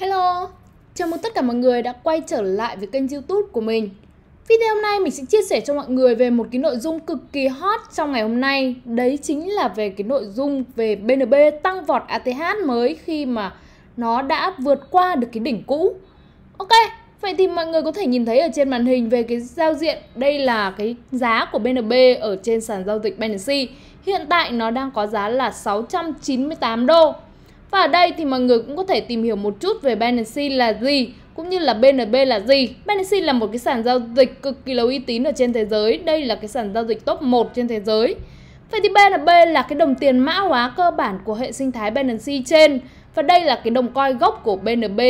Hello, chào mừng tất cả mọi người đã quay trở lại với kênh youtube của mình Video hôm nay mình sẽ chia sẻ cho mọi người về một cái nội dung cực kỳ hot trong ngày hôm nay Đấy chính là về cái nội dung về BNB tăng vọt ATH mới khi mà nó đã vượt qua được cái đỉnh cũ Ok, vậy thì mọi người có thể nhìn thấy ở trên màn hình về cái giao diện Đây là cái giá của BNB ở trên sàn giao dịch Binance Hiện tại nó đang có giá là 698 đô và ở đây thì mọi người cũng có thể tìm hiểu một chút về Binance là gì cũng như là BNB là gì. Binance là một cái sàn giao dịch cực kỳ là uy tín ở trên thế giới. Đây là cái sàn giao dịch top 1 trên thế giới. Vậy thì BNB là cái đồng tiền mã hóa cơ bản của hệ sinh thái Binance trên và đây là cái đồng coi gốc của BNB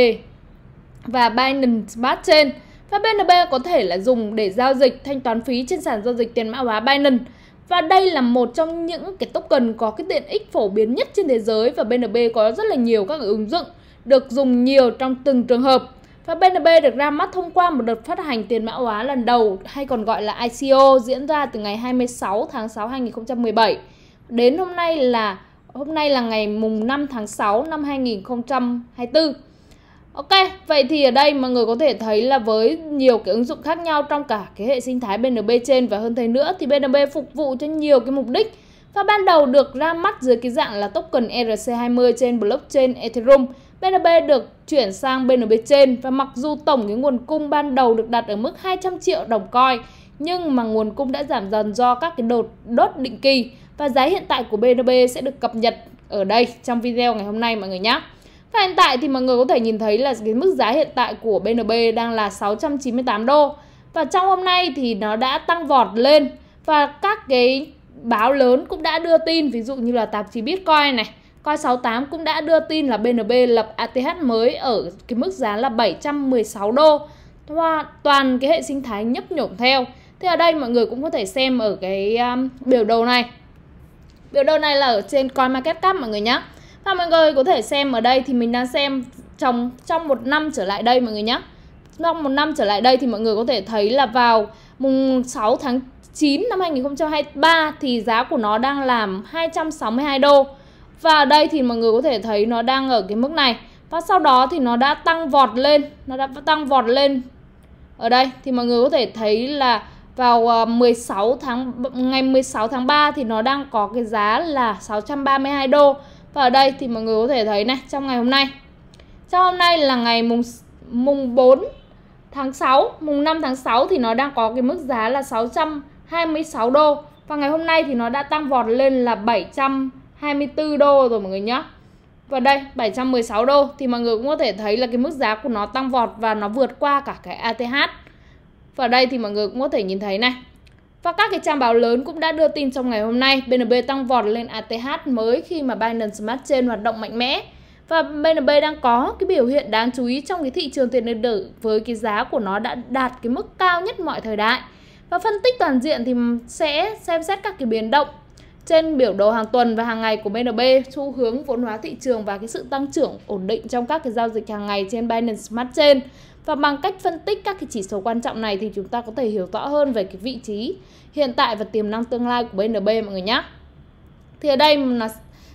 và Binance Smart Chain. Và BNB có thể là dùng để giao dịch thanh toán phí trên sàn giao dịch tiền mã hóa Binance và đây là một trong những cái token có cái tiện ích phổ biến nhất trên thế giới và BNB có rất là nhiều các ứng dụng được dùng nhiều trong từng trường hợp. Và BNB được ra mắt thông qua một đợt phát hành tiền mã hóa lần đầu hay còn gọi là ICO diễn ra từ ngày 26 tháng 6 2017 đến hôm nay là hôm nay là ngày mùng 5 tháng 6 năm 2024 Ok, vậy thì ở đây mọi người có thể thấy là với nhiều cái ứng dụng khác nhau trong cả cái hệ sinh thái BNB trên và hơn thế nữa thì BNB phục vụ cho nhiều cái mục đích và ban đầu được ra mắt dưới cái dạng là token ERC20 trên blockchain Ethereum. BNB được chuyển sang BNB trên và mặc dù tổng cái nguồn cung ban đầu được đặt ở mức 200 triệu đồng coin nhưng mà nguồn cung đã giảm dần do các cái đột đốt định kỳ và giá hiện tại của BNB sẽ được cập nhật ở đây trong video ngày hôm nay mọi người nhé. Và hiện tại thì mọi người có thể nhìn thấy là cái mức giá hiện tại của BNB đang là 698 đô. Và trong hôm nay thì nó đã tăng vọt lên và các cái báo lớn cũng đã đưa tin ví dụ như là tạp chí Bitcoin này, Coi68 cũng đã đưa tin là BNB lập ATH mới ở cái mức giá là 716 đô. Và toàn cái hệ sinh thái nhấp nhổm theo. Thì ở đây mọi người cũng có thể xem ở cái um, biểu đồ này. Biểu đồ này là ở trên CoinMarketCap mọi người nhé. Và mọi người có thể xem ở đây thì mình đang xem trong trong một năm trở lại đây mọi người nhé. Trong một năm trở lại đây thì mọi người có thể thấy là vào mùng 6 tháng 9 năm 2023 thì giá của nó đang làm 262 đô. Và ở đây thì mọi người có thể thấy nó đang ở cái mức này. Và sau đó thì nó đã tăng vọt lên, nó đã tăng vọt lên. Ở đây thì mọi người có thể thấy là vào 16 ờ, tháng ngày 16 tháng 3 thì nó đang có cái giá là 632 đô và ở đây thì mọi người có thể thấy này, trong ngày hôm nay. Trong hôm nay là ngày mùng mùng 4 tháng 6, mùng 5 tháng 6 thì nó đang có cái mức giá là 626 đô và ngày hôm nay thì nó đã tăng vọt lên là 724 đô rồi mọi người nhé Và đây 716 đô thì mọi người cũng có thể thấy là cái mức giá của nó tăng vọt và nó vượt qua cả cái ATH. Và đây thì mọi người cũng có thể nhìn thấy này, và các cái trang báo lớn cũng đã đưa tin trong ngày hôm nay, BNB tăng vọt lên ATH mới khi mà Binance Smart Chain hoạt động mạnh mẽ. Và BNB đang có cái biểu hiện đáng chú ý trong cái thị trường tiền điện tử với cái giá của nó đã đạt cái mức cao nhất mọi thời đại. Và phân tích toàn diện thì sẽ xem xét các cái biến động trên biểu đồ hàng tuần và hàng ngày của BNB, xu hướng vốn hóa thị trường và cái sự tăng trưởng ổn định trong các cái giao dịch hàng ngày trên Binance Smart Chain. Và bằng cách phân tích các cái chỉ số quan trọng này thì chúng ta có thể hiểu rõ hơn về cái vị trí hiện tại và tiềm năng tương lai của BNB mọi người nhé. Thì ở đây là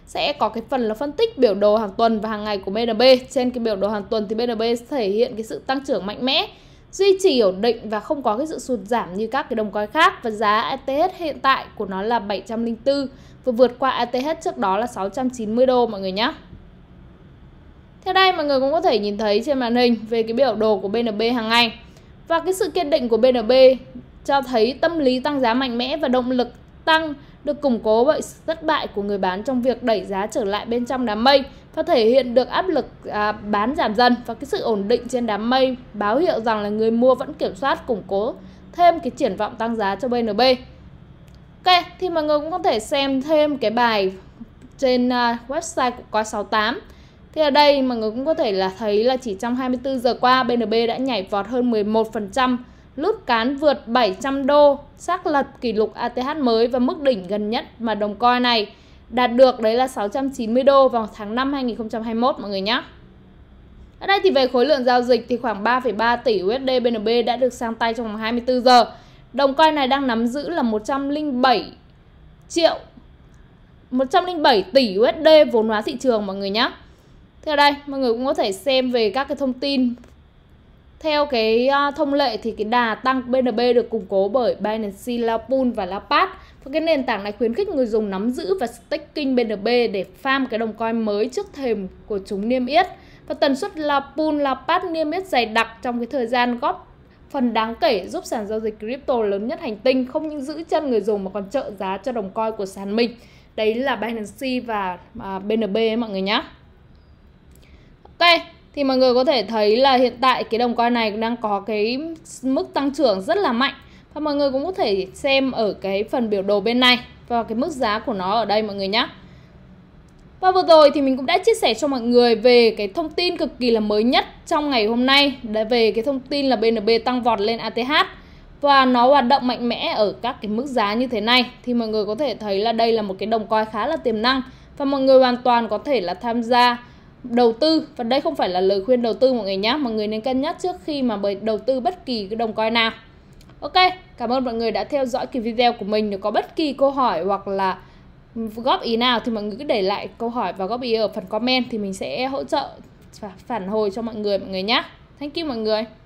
sẽ có cái phần là phân tích biểu đồ hàng tuần và hàng ngày của BNB. Trên cái biểu đồ hàng tuần thì BNB thể hiện cái sự tăng trưởng mạnh mẽ, duy trì ổn định và không có cái sự sụt giảm như các cái đồng coin khác và giá ETH hiện tại của nó là 704 vừa vượt qua ETH trước đó là 690 đô mọi người nhé. Theo đây mọi người cũng có thể nhìn thấy trên màn hình về cái biểu đồ của BNB hàng ngày. Và cái sự kiên định của BNB cho thấy tâm lý tăng giá mạnh mẽ và động lực tăng được củng cố bởi thất bại của người bán trong việc đẩy giá trở lại bên trong đám mây và thể hiện được áp lực à, bán giảm dần và cái sự ổn định trên đám mây báo hiệu rằng là người mua vẫn kiểm soát củng cố thêm cái triển vọng tăng giá cho BNB. Ok, thì mọi người cũng có thể xem thêm cái bài trên à, website của Coi68 thì ở đây mọi người cũng có thể là thấy là chỉ trong 24 giờ qua BNB đã nhảy vọt hơn 11%, lướt cán vượt 700 đô, xác lập kỷ lục ATH mới và mức đỉnh gần nhất mà đồng coin này đạt được đấy là 690 đô vào tháng 5 2021 mọi người nhé. Ở đây thì về khối lượng giao dịch thì khoảng 3,3 tỷ USD BNB đã được sang tay trong 24 giờ. Đồng coin này đang nắm giữ là 107 triệu 107 tỷ USD vốn hóa thị trường mọi người nhé. Thì ở đây mọi người cũng có thể xem về các cái thông tin theo cái à, thông lệ thì cái đà tăng BNB được củng cố bởi Binance, Lapool và Lapat. Và cái nền tảng này khuyến khích người dùng nắm giữ và staking BNB để farm cái đồng coin mới trước thềm của chúng niêm yết. Và tần suất Lapool, Lapat niêm yết dày đặc trong cái thời gian góp phần đáng kể giúp sàn giao dịch crypto lớn nhất hành tinh không những giữ chân người dùng mà còn trợ giá cho đồng coin của sàn mình. Đấy là Binance và BNB à, ấy, mọi người nhé. Ok, thì mọi người có thể thấy là hiện tại cái đồng coin này đang có cái mức tăng trưởng rất là mạnh và mọi người cũng có thể xem ở cái phần biểu đồ bên này và cái mức giá của nó ở đây mọi người nhé. Và vừa rồi thì mình cũng đã chia sẻ cho mọi người về cái thông tin cực kỳ là mới nhất trong ngày hôm nay đã về cái thông tin là BNB tăng vọt lên ATH và nó hoạt động mạnh mẽ ở các cái mức giá như thế này thì mọi người có thể thấy là đây là một cái đồng coin khá là tiềm năng và mọi người hoàn toàn có thể là tham gia đầu tư và đây không phải là lời khuyên đầu tư mọi người nhé mọi người nên cân nhắc trước khi mà đầu tư bất kỳ cái đồng coin nào ok cảm ơn mọi người đã theo dõi cái video của mình nếu có bất kỳ câu hỏi hoặc là góp ý nào thì mọi người cứ để lại câu hỏi và góp ý ở phần comment thì mình sẽ hỗ trợ và phản hồi cho mọi người mọi người nhé thank you mọi người